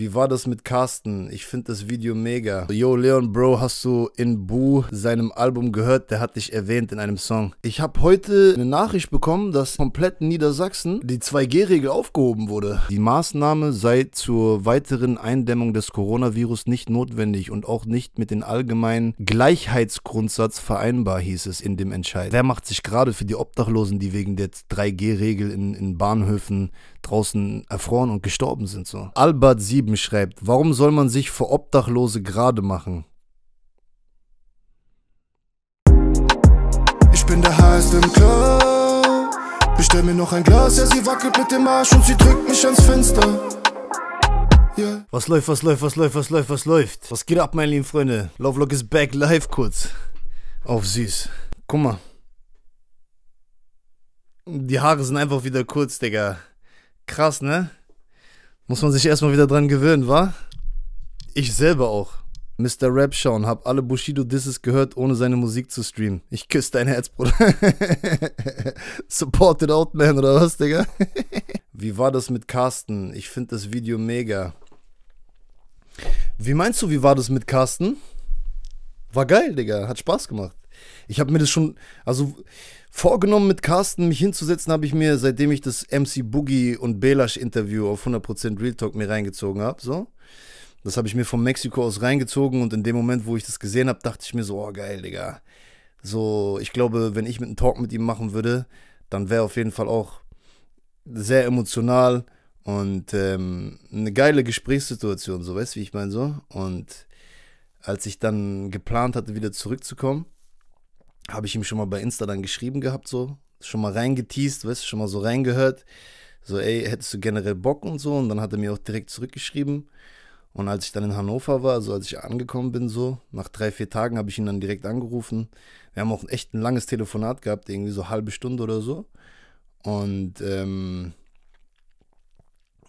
Wie war das mit Carsten? Ich finde das Video mega. Yo, Leon, Bro, hast du in Boo seinem Album gehört? Der hat dich erwähnt in einem Song. Ich habe heute eine Nachricht bekommen, dass komplett Niedersachsen die 2G-Regel aufgehoben wurde. Die Maßnahme sei zur weiteren Eindämmung des Coronavirus nicht notwendig und auch nicht mit dem allgemeinen Gleichheitsgrundsatz vereinbar, hieß es in dem Entscheid. Wer macht sich gerade für die Obdachlosen, die wegen der 3G-Regel in, in Bahnhöfen draußen erfroren und gestorben sind? So. Albert 7 eben schreibt, warum soll man sich vor Obdachlose gerade machen? Ich bin der Heiß im Club. Bestell mir noch ein Glas, ja, sie wackelt mit dem Arsch und sie drückt mich ans Fenster. Yeah. Was läuft, was läuft, was läuft, was läuft, was läuft? Was geht ab, meine lieben Freunde? Lovelock ist back live kurz. Auf süß. Guck mal. Die Haare sind einfach wieder kurz, Digga. Krass, ne? Muss man sich erstmal wieder dran gewöhnen, wa? Ich selber auch. Mr. Rap schauen, hab alle Bushido Disses gehört, ohne seine Musik zu streamen. Ich küsse dein Herz, Bruder. Supported Out Man oder was, Digga? Wie war das mit Carsten? Ich finde das Video mega. Wie meinst du, wie war das mit Carsten? War geil, Digga. Hat Spaß gemacht. Ich habe mir das schon, also vorgenommen mit Carsten mich hinzusetzen, habe ich mir, seitdem ich das MC Boogie und Belash Interview auf 100% Real Talk mir reingezogen habe, so. Das habe ich mir von Mexiko aus reingezogen und in dem Moment, wo ich das gesehen habe, dachte ich mir so, oh geil, Digga. So, ich glaube, wenn ich mit einem Talk mit ihm machen würde, dann wäre auf jeden Fall auch sehr emotional und ähm, eine geile Gesprächssituation, so weißt du, wie ich meine so. Und als ich dann geplant hatte, wieder zurückzukommen, habe ich ihm schon mal bei Insta dann geschrieben gehabt, so, schon mal reingeteased, weißt du, schon mal so reingehört. So, ey, hättest du generell Bock und so? Und dann hat er mir auch direkt zurückgeschrieben. Und als ich dann in Hannover war, also als ich angekommen bin, so, nach drei, vier Tagen habe ich ihn dann direkt angerufen. Wir haben auch echt ein langes Telefonat gehabt, irgendwie so halbe Stunde oder so. Und ähm,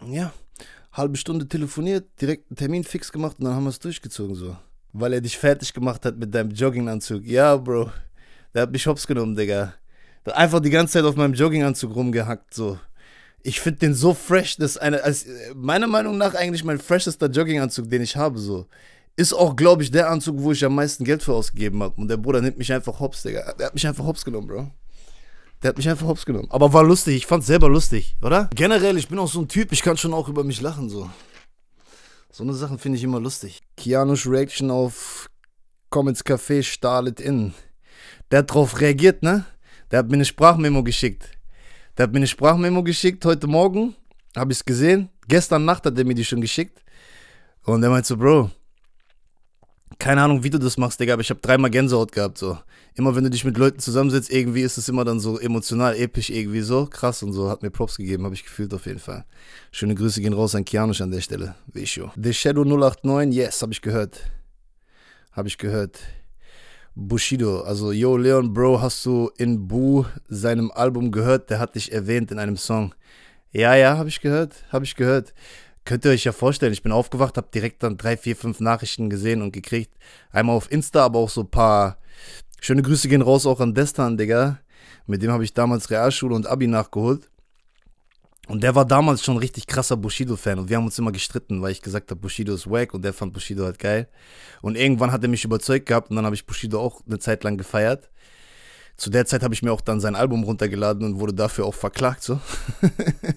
ja, halbe Stunde telefoniert, direkt einen Termin fix gemacht und dann haben wir es durchgezogen so. Weil er dich fertig gemacht hat mit deinem Jogginganzug. Ja, Bro. Der hat mich hops genommen, Digga. Der hat einfach die ganze Zeit auf meinem Jogginganzug rumgehackt, so. Ich finde den so fresh, das ist eine, als, äh, meiner Meinung nach eigentlich mein freshester Jogginganzug, den ich habe, so. Ist auch, glaube ich, der Anzug, wo ich am meisten Geld für ausgegeben habe. Und der Bruder nimmt mich einfach hops, Digga. Der hat mich einfach hops genommen, Bro. Der hat mich einfach hops genommen. Aber war lustig, ich fand's selber lustig, oder? Generell, ich bin auch so ein Typ, ich kann schon auch über mich lachen, so. So eine Sachen finde ich immer lustig. Kianos Reaction auf Comments Café Starlet in der hat drauf reagiert, ne? Der hat mir eine Sprachmemo geschickt. Der hat mir eine Sprachmemo geschickt heute Morgen, Hab ich's gesehen. Gestern Nacht hat er mir die schon geschickt. Und er meinte so, Bro, keine Ahnung, wie du das machst, Digga, aber ich habe dreimal Gänsehaut gehabt, so. Immer wenn du dich mit Leuten zusammensetzt, irgendwie ist es immer dann so emotional, episch irgendwie so. Krass und so, hat mir Props gegeben, habe ich gefühlt auf jeden Fall. Schöne Grüße gehen raus an Kianisch an der Stelle, Wie Wisho. The Shadow 089, yes, habe ich gehört. Habe ich gehört. Bushido. Also, yo, Leon, Bro, hast du in Bu seinem Album gehört? Der hat dich erwähnt in einem Song. Ja, ja, habe ich gehört, habe ich gehört. Könnt ihr euch ja vorstellen, ich bin aufgewacht, habe direkt dann drei, vier, fünf Nachrichten gesehen und gekriegt. Einmal auf Insta, aber auch so ein paar. Schöne Grüße gehen raus auch an Destan, Digga. Mit dem habe ich damals Realschule und Abi nachgeholt. Und der war damals schon richtig krasser Bushido-Fan und wir haben uns immer gestritten, weil ich gesagt habe, Bushido ist wack und der fand Bushido halt geil. Und irgendwann hat er mich überzeugt gehabt und dann habe ich Bushido auch eine Zeit lang gefeiert. Zu der Zeit habe ich mir auch dann sein Album runtergeladen und wurde dafür auch verklagt, so.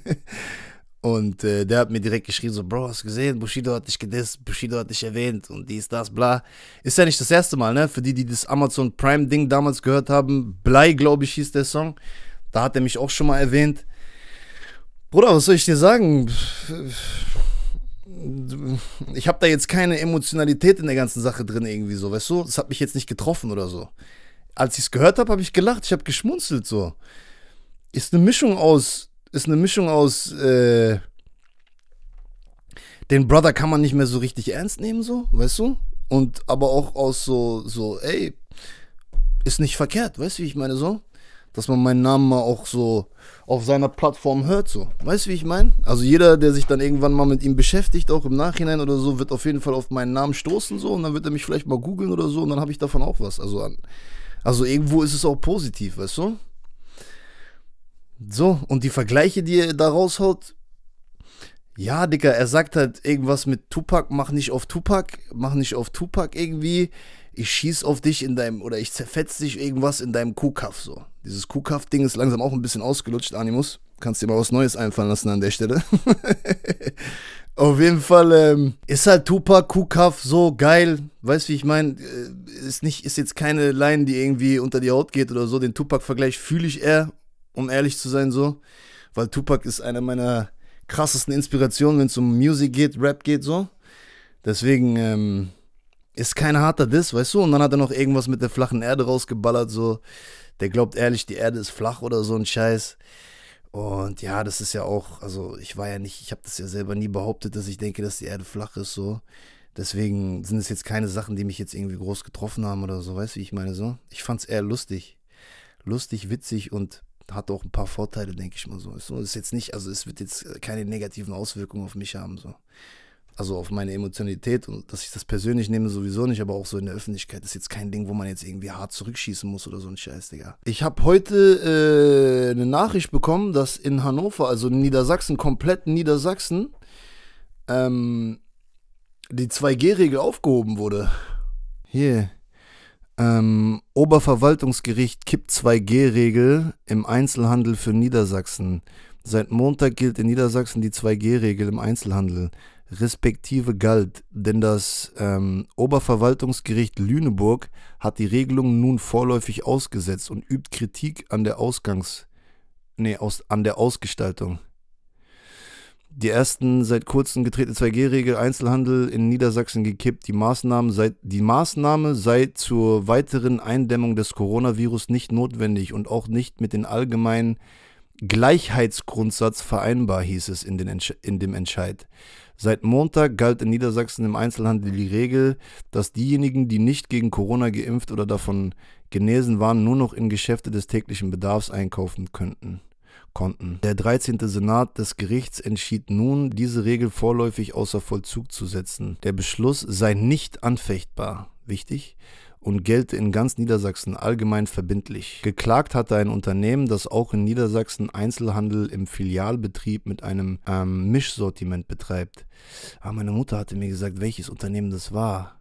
und äh, der hat mir direkt geschrieben, so, Bro, hast du gesehen, Bushido hat dich gedisst, Bushido hat dich erwähnt und dies, das, bla. Ist ja nicht das erste Mal, ne? Für die, die das Amazon Prime-Ding damals gehört haben, Blei, glaube ich, hieß der Song. Da hat er mich auch schon mal erwähnt. Bruder, was soll ich dir sagen? Ich habe da jetzt keine Emotionalität in der ganzen Sache drin irgendwie so, weißt du? Das hat mich jetzt nicht getroffen oder so. Als ich es gehört habe, habe ich gelacht, ich habe geschmunzelt so. Ist eine Mischung aus, ist eine Mischung aus, äh, den Brother kann man nicht mehr so richtig ernst nehmen so, weißt du? Und aber auch aus so, so, ey, ist nicht verkehrt, weißt du, wie ich meine so? dass man meinen Namen mal auch so auf seiner Plattform hört, so. Weißt du, wie ich meine? Also jeder, der sich dann irgendwann mal mit ihm beschäftigt, auch im Nachhinein oder so, wird auf jeden Fall auf meinen Namen stoßen, so. Und dann wird er mich vielleicht mal googeln oder so und dann habe ich davon auch was. Also, also irgendwo ist es auch positiv, weißt du? So, und die Vergleiche, die er da raushaut, ja, Dicker, er sagt halt irgendwas mit Tupac, mach nicht auf Tupac, mach nicht auf Tupac irgendwie ich schieß auf dich in deinem, oder ich zerfetz dich irgendwas in deinem Kuhkaff so. Dieses Kuhkaff-Ding ist langsam auch ein bisschen ausgelutscht, Animus. Kannst dir mal was Neues einfallen lassen an der Stelle. auf jeden Fall ähm, ist halt Tupac Kuhkaff so geil. Weißt wie ich meine? Äh, ist, nicht, ist jetzt keine Line, die irgendwie unter die Haut geht oder so. Den Tupac-Vergleich fühle ich eher, um ehrlich zu sein, so. Weil Tupac ist einer meiner krassesten Inspirationen, wenn es um Music geht, Rap geht, so. Deswegen, ähm, ist kein harter Diss, weißt du? Und dann hat er noch irgendwas mit der flachen Erde rausgeballert, so. Der glaubt ehrlich, die Erde ist flach oder so ein Scheiß. Und ja, das ist ja auch, also ich war ja nicht, ich habe das ja selber nie behauptet, dass ich denke, dass die Erde flach ist, so. Deswegen sind es jetzt keine Sachen, die mich jetzt irgendwie groß getroffen haben oder so, weißt du, wie ich meine, so. Ich fand's eher lustig. Lustig, witzig und hat auch ein paar Vorteile, denke ich mal so. Ist jetzt nicht, also es wird jetzt keine negativen Auswirkungen auf mich haben, so also auf meine Emotionalität und dass ich das persönlich nehme sowieso nicht, aber auch so in der Öffentlichkeit das ist jetzt kein Ding, wo man jetzt irgendwie hart zurückschießen muss oder so ein Scheiß, Digga. Ich habe heute äh, eine Nachricht bekommen, dass in Hannover, also in Niedersachsen, komplett Niedersachsen, ähm, die 2G-Regel aufgehoben wurde. Hier. Ähm, Oberverwaltungsgericht kippt 2G-Regel im Einzelhandel für Niedersachsen. Seit Montag gilt in Niedersachsen die 2G-Regel im Einzelhandel respektive galt, denn das ähm, Oberverwaltungsgericht Lüneburg hat die Regelung nun vorläufig ausgesetzt und übt Kritik an der Ausgangs nee, aus, an der Ausgestaltung. Die ersten seit kurzem getretene 2G-Regel Einzelhandel in Niedersachsen gekippt. Die, Maßnahmen sei, die Maßnahme sei zur weiteren Eindämmung des Coronavirus nicht notwendig und auch nicht mit dem allgemeinen Gleichheitsgrundsatz vereinbar, hieß es in, den, in dem Entscheid. Seit Montag galt in Niedersachsen im Einzelhandel die Regel, dass diejenigen, die nicht gegen Corona geimpft oder davon genesen waren, nur noch in Geschäfte des täglichen Bedarfs einkaufen könnten. Konnten. Der 13. Senat des Gerichts entschied nun, diese Regel vorläufig außer Vollzug zu setzen. Der Beschluss sei nicht anfechtbar. Wichtig und gelte in ganz Niedersachsen allgemein verbindlich. Geklagt hatte ein Unternehmen, das auch in Niedersachsen Einzelhandel im Filialbetrieb mit einem ähm, Mischsortiment betreibt. Aber ah, meine Mutter hatte mir gesagt, welches Unternehmen das war.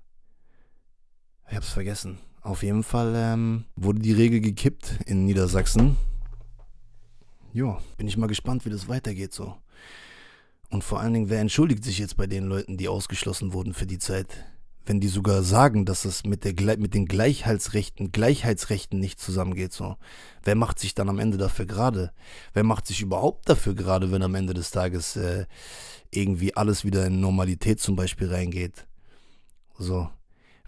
Ich hab's vergessen. Auf jeden Fall ähm, wurde die Regel gekippt in Niedersachsen. Jo, bin ich mal gespannt, wie das weitergeht so. Und vor allen Dingen, wer entschuldigt sich jetzt bei den Leuten, die ausgeschlossen wurden für die Zeit? wenn die sogar sagen, dass es mit, der, mit den Gleichheitsrechten, Gleichheitsrechten nicht zusammengeht, so, wer macht sich dann am Ende dafür gerade? Wer macht sich überhaupt dafür gerade, wenn am Ende des Tages äh, irgendwie alles wieder in Normalität zum Beispiel reingeht? So.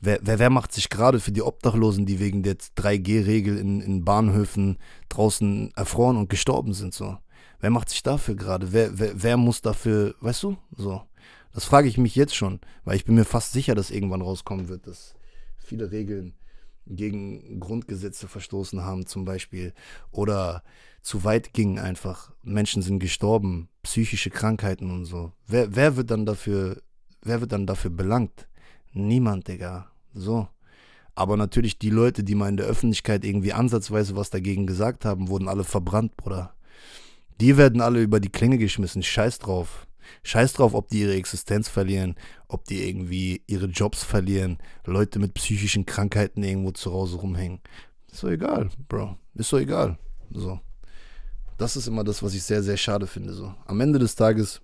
Wer, wer, wer macht sich gerade für die Obdachlosen, die wegen der 3G-Regel in, in Bahnhöfen draußen erfroren und gestorben sind, so? Wer macht sich dafür gerade? Wer, wer, wer muss dafür, weißt du, so? Das frage ich mich jetzt schon, weil ich bin mir fast sicher, dass irgendwann rauskommen wird, dass viele Regeln gegen Grundgesetze verstoßen haben zum Beispiel oder zu weit gingen einfach. Menschen sind gestorben, psychische Krankheiten und so. Wer, wer wird dann dafür, wer wird dann dafür belangt? Niemand, Digga. So. Aber natürlich die Leute, die mal in der Öffentlichkeit irgendwie ansatzweise was dagegen gesagt haben, wurden alle verbrannt, Bruder. Die werden alle über die Klinge geschmissen. Scheiß drauf. Scheiß drauf, ob die ihre Existenz verlieren, ob die irgendwie ihre Jobs verlieren, Leute mit psychischen Krankheiten irgendwo zu Hause rumhängen. Ist doch egal, Bro. Ist doch egal. So. Das ist immer das, was ich sehr, sehr schade finde. So. Am Ende des Tages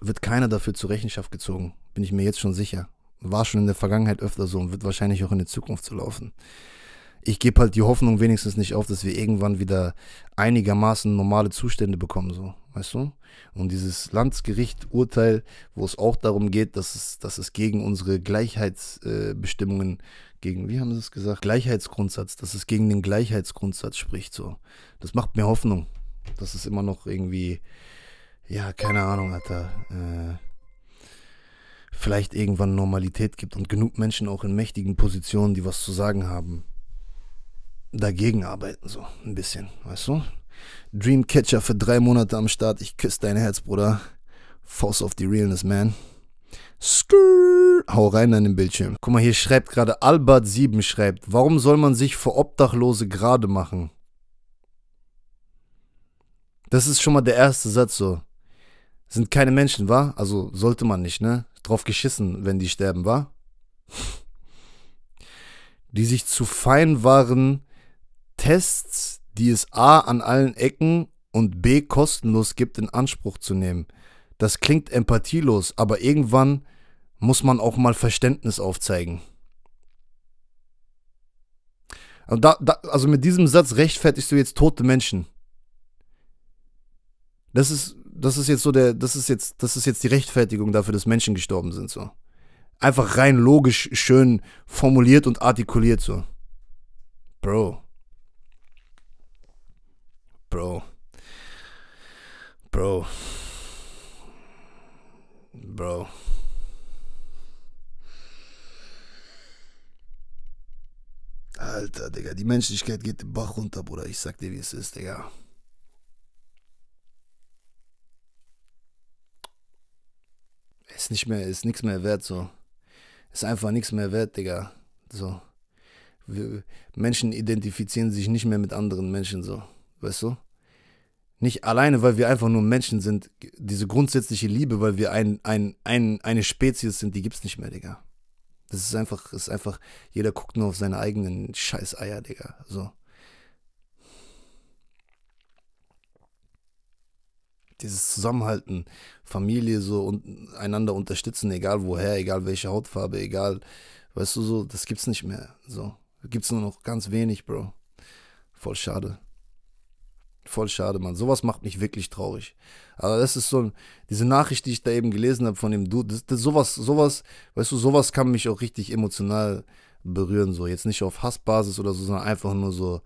wird keiner dafür zur Rechenschaft gezogen. Bin ich mir jetzt schon sicher. War schon in der Vergangenheit öfter so und wird wahrscheinlich auch in der Zukunft so laufen ich gebe halt die Hoffnung wenigstens nicht auf, dass wir irgendwann wieder einigermaßen normale Zustände bekommen, so, weißt du? Und dieses landsgericht urteil wo es auch darum geht, dass es, dass es gegen unsere Gleichheitsbestimmungen, äh, gegen, wie haben sie es gesagt? Gleichheitsgrundsatz, dass es gegen den Gleichheitsgrundsatz spricht, so. Das macht mir Hoffnung, dass es immer noch irgendwie, ja, keine Ahnung, Alter, äh, vielleicht irgendwann Normalität gibt und genug Menschen auch in mächtigen Positionen, die was zu sagen haben, dagegen arbeiten, so ein bisschen, weißt du? Dreamcatcher für drei Monate am Start, ich küsse dein Herz, Bruder. Faust auf die Realness, man. Skrrr. Hau rein an den Bildschirm. Guck mal, hier schreibt gerade Albert7 schreibt, warum soll man sich vor Obdachlose gerade machen? Das ist schon mal der erste Satz so. Sind keine Menschen, wa? Also sollte man nicht, ne? Drauf geschissen, wenn die sterben, wa? die sich zu fein waren, Tests, die es A an allen Ecken und B kostenlos gibt, in Anspruch zu nehmen. Das klingt empathielos, aber irgendwann muss man auch mal Verständnis aufzeigen. also, da, da, also mit diesem Satz rechtfertigst du jetzt tote Menschen. Das ist, das ist jetzt so der, das ist jetzt, das ist jetzt die Rechtfertigung dafür, dass Menschen gestorben sind, so. Einfach rein logisch schön formuliert und artikuliert, so. Bro. Bro. Bro. Bro. Alter, Digga, die Menschlichkeit geht den Bach runter, Bruder. Ich sag dir, wie es ist, Digga. Ist nicht mehr, ist nichts mehr wert, so. Ist einfach nichts mehr wert, Digga. So. Wir, Menschen identifizieren sich nicht mehr mit anderen Menschen, so. Weißt du? Nicht alleine, weil wir einfach nur Menschen sind. Diese grundsätzliche Liebe, weil wir ein, ein, ein, eine Spezies sind, die gibt's nicht mehr, Digga. Das ist einfach, ist einfach, jeder guckt nur auf seine eigenen Scheißeier, Digga. So. Dieses Zusammenhalten, Familie so und einander unterstützen, egal woher, egal welche Hautfarbe, egal, weißt du so, das gibt's nicht mehr. So. Gibt's nur noch ganz wenig, Bro. Voll schade. Voll schade, Mann. Sowas macht mich wirklich traurig. Aber das ist so diese Nachricht, die ich da eben gelesen habe von dem Dude, das, das, sowas, sowas, weißt du, sowas kann mich auch richtig emotional berühren. So, jetzt nicht auf Hassbasis oder so, sondern einfach nur so,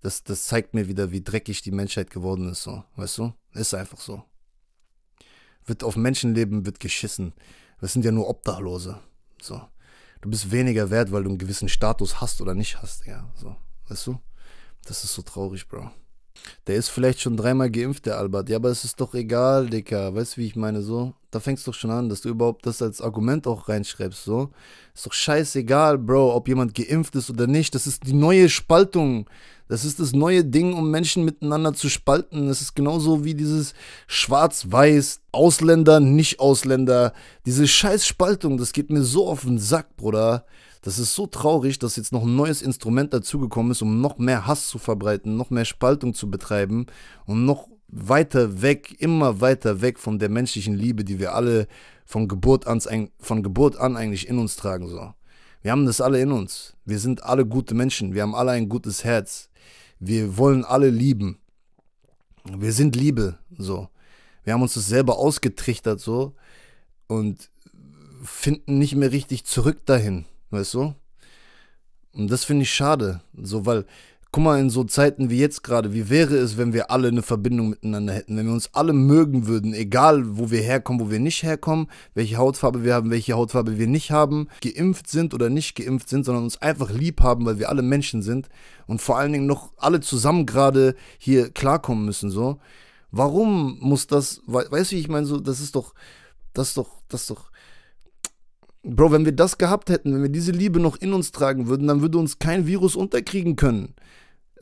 das, das zeigt mir wieder, wie dreckig die Menschheit geworden ist. So, weißt du? Ist einfach so. Wird auf Menschenleben wird geschissen. Das sind ja nur Obdachlose. So. Du bist weniger wert, weil du einen gewissen Status hast oder nicht hast, ja. So. Weißt du? Das ist so traurig, Bro. Der ist vielleicht schon dreimal geimpft, der Albert. Ja, aber es ist doch egal, Dicker. Weißt du, wie ich meine? So, da fängst du doch schon an, dass du überhaupt das als Argument auch reinschreibst. So, ist doch scheißegal, Bro, ob jemand geimpft ist oder nicht. Das ist die neue Spaltung. Das ist das neue Ding, um Menschen miteinander zu spalten. Das ist genauso wie dieses Schwarz-Weiß, Ausländer, Nicht-Ausländer. Diese scheiß Spaltung, das geht mir so auf den Sack, Bruder. Das ist so traurig, dass jetzt noch ein neues Instrument dazugekommen ist, um noch mehr Hass zu verbreiten, noch mehr Spaltung zu betreiben und noch weiter weg, immer weiter weg von der menschlichen Liebe, die wir alle von Geburt an, von Geburt an eigentlich in uns tragen. So. Wir haben das alle in uns. Wir sind alle gute Menschen. Wir haben alle ein gutes Herz. Wir wollen alle lieben. Wir sind Liebe. So. Wir haben uns das selber ausgetrichtert so und finden nicht mehr richtig zurück dahin. Weißt du? Und das finde ich schade. So, weil, guck mal, in so Zeiten wie jetzt gerade, wie wäre es, wenn wir alle eine Verbindung miteinander hätten, wenn wir uns alle mögen würden, egal wo wir herkommen, wo wir nicht herkommen, welche Hautfarbe wir haben, welche Hautfarbe wir nicht haben, geimpft sind oder nicht geimpft sind, sondern uns einfach lieb haben, weil wir alle Menschen sind und vor allen Dingen noch alle zusammen gerade hier klarkommen müssen, so. Warum muss das, weißt du, ich meine, so, das ist doch, das ist doch, das ist doch, Bro, wenn wir das gehabt hätten, wenn wir diese Liebe noch in uns tragen würden, dann würde uns kein Virus unterkriegen können.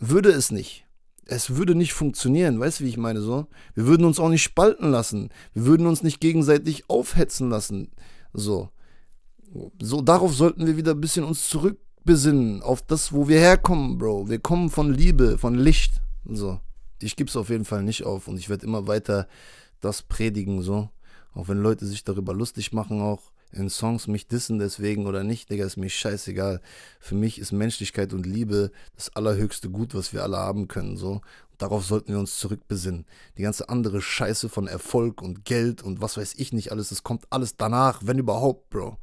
Würde es nicht. Es würde nicht funktionieren, weißt du, wie ich meine so? Wir würden uns auch nicht spalten lassen. Wir würden uns nicht gegenseitig aufhetzen lassen. So. So, darauf sollten wir wieder ein bisschen uns zurückbesinnen, auf das, wo wir herkommen, Bro. Wir kommen von Liebe, von Licht. So. Ich gebe es auf jeden Fall nicht auf und ich werde immer weiter das predigen, so. Auch wenn Leute sich darüber lustig machen, auch in Songs mich dissen deswegen oder nicht, Digga, ist mir scheißegal. Für mich ist Menschlichkeit und Liebe das allerhöchste Gut, was wir alle haben können, so. Darauf sollten wir uns zurückbesinnen. Die ganze andere Scheiße von Erfolg und Geld und was weiß ich nicht alles, das kommt alles danach, wenn überhaupt, Bro.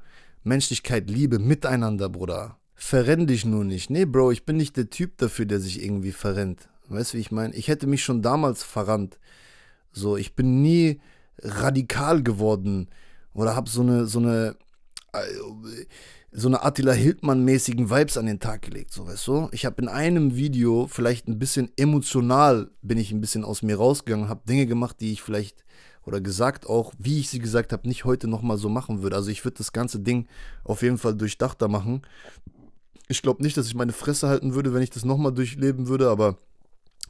Menschlichkeit, Liebe, Miteinander, Bruder. Verrenn dich nur nicht. Nee, Bro, ich bin nicht der Typ dafür, der sich irgendwie verrennt. Weißt du, wie ich meine? Ich hätte mich schon damals verrannt. So, ich bin nie radikal geworden oder habe so eine, so eine, äh, so eine Attila Hildmann-mäßigen Vibes an den Tag gelegt, so weißt du? Ich habe in einem Video vielleicht ein bisschen emotional bin ich ein bisschen aus mir rausgegangen, habe Dinge gemacht, die ich vielleicht oder gesagt auch, wie ich sie gesagt habe, nicht heute nochmal so machen würde. Also ich würde das ganze Ding auf jeden Fall durchdachter machen. Ich glaube nicht, dass ich meine Fresse halten würde, wenn ich das nochmal durchleben würde, aber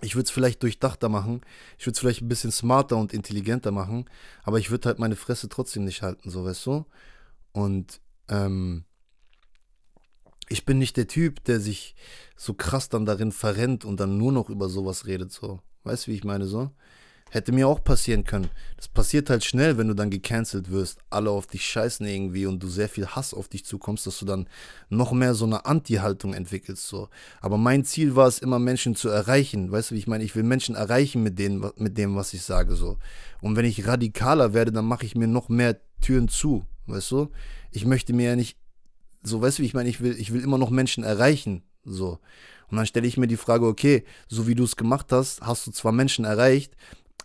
ich würde es vielleicht durchdachter machen, ich würde es vielleicht ein bisschen smarter und intelligenter machen, aber ich würde halt meine Fresse trotzdem nicht halten, so weißt du? Und ähm, ich bin nicht der Typ, der sich so krass dann darin verrennt und dann nur noch über sowas redet, so. Weißt du, wie ich meine, so? Hätte mir auch passieren können. Das passiert halt schnell, wenn du dann gecancelt wirst, alle auf dich scheißen irgendwie und du sehr viel Hass auf dich zukommst, dass du dann noch mehr so eine Anti-Haltung entwickelst. So. Aber mein Ziel war es immer, Menschen zu erreichen. Weißt du, wie ich meine? Ich will Menschen erreichen mit, denen, mit dem, was ich sage. So. Und wenn ich radikaler werde, dann mache ich mir noch mehr Türen zu. Weißt du? Ich möchte mir ja nicht. So, weißt du, wie ich meine? Ich will, ich will immer noch Menschen erreichen. So. Und dann stelle ich mir die Frage, okay, so wie du es gemacht hast, hast du zwar Menschen erreicht,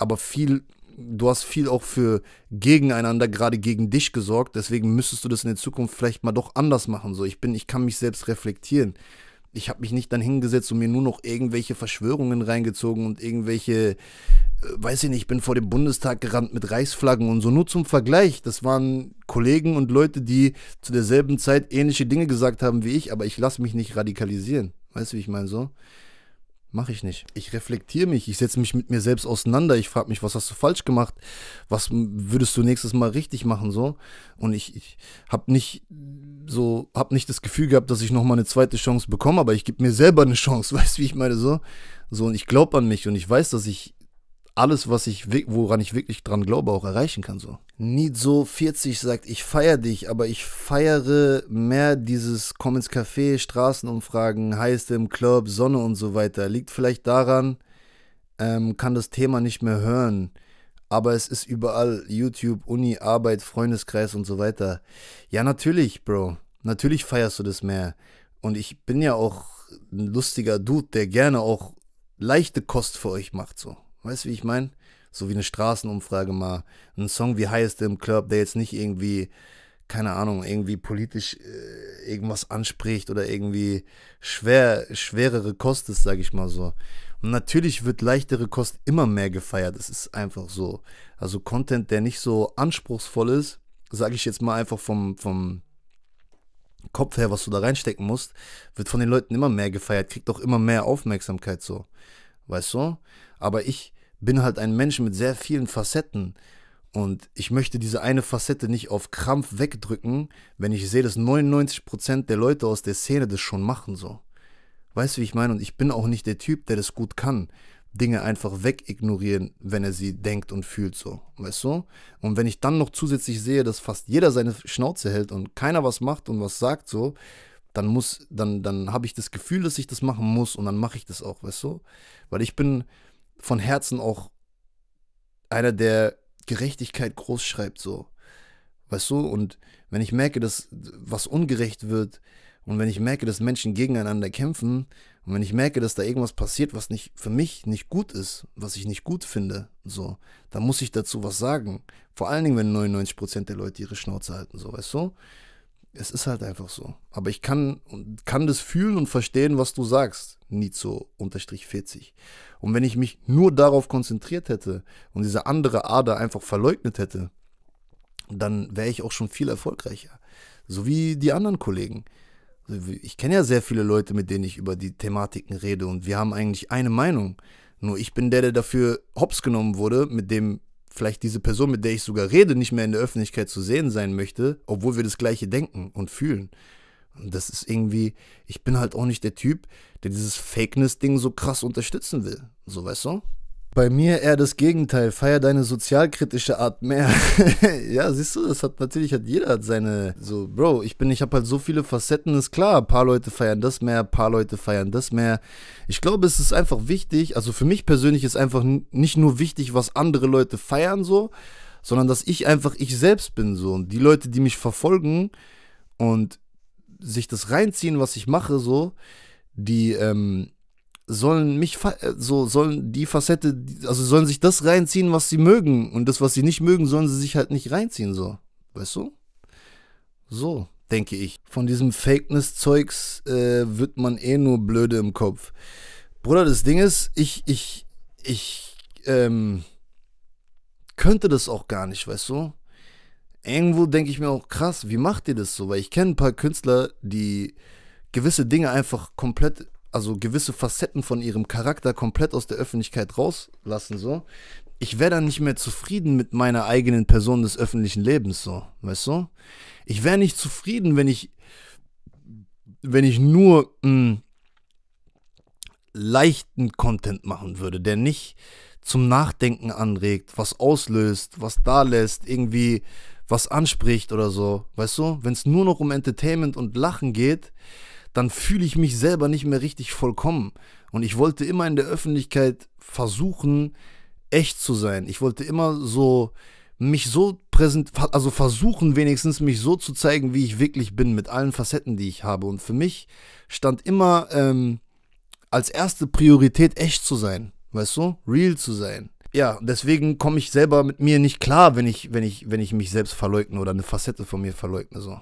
aber viel, du hast viel auch für gegeneinander, gerade gegen dich gesorgt. Deswegen müsstest du das in der Zukunft vielleicht mal doch anders machen. So, ich bin, ich kann mich selbst reflektieren. Ich habe mich nicht dann hingesetzt und mir nur noch irgendwelche Verschwörungen reingezogen und irgendwelche, äh, weiß ich nicht, ich bin vor dem Bundestag gerannt mit Reichsflaggen und so. Nur zum Vergleich, das waren Kollegen und Leute, die zu derselben Zeit ähnliche Dinge gesagt haben wie ich, aber ich lasse mich nicht radikalisieren. Weißt du, wie ich meine so? Mache ich nicht. Ich reflektiere mich, ich setze mich mit mir selbst auseinander. Ich frage mich, was hast du falsch gemacht? Was würdest du nächstes Mal richtig machen? So. Und ich, ich habe nicht so, habe nicht das Gefühl gehabt, dass ich nochmal eine zweite Chance bekomme, aber ich gebe mir selber eine Chance, weißt du, wie ich meine? So. So, und ich glaube an mich und ich weiß, dass ich alles, was ich, woran ich wirklich dran glaube, auch erreichen kann. So. Nizo 40 sagt, ich feiere dich, aber ich feiere mehr dieses Komm ins Café, Straßenumfragen, heißt im Club, Sonne und so weiter. Liegt vielleicht daran, ähm, kann das Thema nicht mehr hören. Aber es ist überall YouTube, Uni, Arbeit, Freundeskreis und so weiter. Ja, natürlich, Bro. Natürlich feierst du das mehr. Und ich bin ja auch ein lustiger Dude, der gerne auch leichte Kost für euch macht, so. Weißt du, wie ich meine? So wie eine Straßenumfrage mal. Ein Song wie Highest im Club, der jetzt nicht irgendwie, keine Ahnung, irgendwie politisch äh, irgendwas anspricht oder irgendwie schwer, schwerere Kost ist, sag ich mal so. Und natürlich wird leichtere Kost immer mehr gefeiert. Das ist einfach so. Also Content, der nicht so anspruchsvoll ist, sage ich jetzt mal einfach vom, vom Kopf her, was du da reinstecken musst, wird von den Leuten immer mehr gefeiert, kriegt auch immer mehr Aufmerksamkeit so. Weißt du? Aber ich bin halt ein Mensch mit sehr vielen Facetten. Und ich möchte diese eine Facette nicht auf Krampf wegdrücken, wenn ich sehe, dass 99% der Leute aus der Szene das schon machen so. Weißt du, wie ich meine? Und ich bin auch nicht der Typ, der das gut kann. Dinge einfach wegignorieren, wenn er sie denkt und fühlt so. Weißt du? Und wenn ich dann noch zusätzlich sehe, dass fast jeder seine Schnauze hält und keiner was macht und was sagt so, dann muss, dann, dann habe ich das Gefühl, dass ich das machen muss und dann mache ich das auch, weißt du? Weil ich bin, von Herzen auch einer, der Gerechtigkeit groß schreibt, so. Weißt du? Und wenn ich merke, dass was ungerecht wird und wenn ich merke, dass Menschen gegeneinander kämpfen und wenn ich merke, dass da irgendwas passiert, was nicht für mich nicht gut ist, was ich nicht gut finde, so, dann muss ich dazu was sagen. Vor allen Dingen, wenn 99% der Leute ihre Schnauze halten, so, weißt du? es ist halt einfach so. Aber ich kann, kann das fühlen und verstehen, was du sagst, Nizo unterstrich 40. Und wenn ich mich nur darauf konzentriert hätte und diese andere Ader einfach verleugnet hätte, dann wäre ich auch schon viel erfolgreicher. So wie die anderen Kollegen. Ich kenne ja sehr viele Leute, mit denen ich über die Thematiken rede und wir haben eigentlich eine Meinung. Nur ich bin der, der dafür hops genommen wurde, mit dem vielleicht diese Person, mit der ich sogar rede, nicht mehr in der Öffentlichkeit zu sehen sein möchte, obwohl wir das gleiche denken und fühlen. Und das ist irgendwie, ich bin halt auch nicht der Typ, der dieses Fakeness-Ding so krass unterstützen will. So, weißt du? Bei mir eher das Gegenteil. Feier deine sozialkritische Art mehr. ja, siehst du, das hat natürlich hat jeder hat seine so Bro. Ich bin, ich habe halt so viele Facetten. Ist klar, ein paar Leute feiern das mehr, ein paar Leute feiern das mehr. Ich glaube, es ist einfach wichtig. Also für mich persönlich ist einfach nicht nur wichtig, was andere Leute feiern so, sondern dass ich einfach ich selbst bin so und die Leute, die mich verfolgen und sich das reinziehen, was ich mache so, die ähm, sollen mich äh, so sollen die Facette, also sollen sich das reinziehen, was sie mögen und das, was sie nicht mögen, sollen sie sich halt nicht reinziehen so, weißt du? So denke ich. Von diesem Fakeness-Zeugs äh, wird man eh nur blöde im Kopf. Bruder, das Ding ist, ich ich ich ähm, könnte das auch gar nicht, weißt du? Irgendwo denke ich mir auch krass, wie macht ihr das so? Weil ich kenne ein paar Künstler, die gewisse Dinge einfach komplett also gewisse Facetten von ihrem Charakter komplett aus der Öffentlichkeit rauslassen, so, ich wäre dann nicht mehr zufrieden mit meiner eigenen Person des öffentlichen Lebens, so, weißt du? Ich wäre nicht zufrieden, wenn ich, wenn ich nur mh, hm, leichten Content machen würde, der nicht zum Nachdenken anregt, was auslöst, was da lässt, irgendwie was anspricht oder so, weißt du? Wenn es nur noch um Entertainment und Lachen geht, dann fühle ich mich selber nicht mehr richtig vollkommen. Und ich wollte immer in der Öffentlichkeit versuchen, echt zu sein. Ich wollte immer so mich so präsent, also versuchen wenigstens mich so zu zeigen, wie ich wirklich bin, mit allen Facetten, die ich habe. Und für mich stand immer ähm, als erste Priorität echt zu sein, weißt du, real zu sein. Ja, deswegen komme ich selber mit mir nicht klar, wenn ich, wenn ich, wenn ich mich selbst verleugne oder eine Facette von mir verleugne so.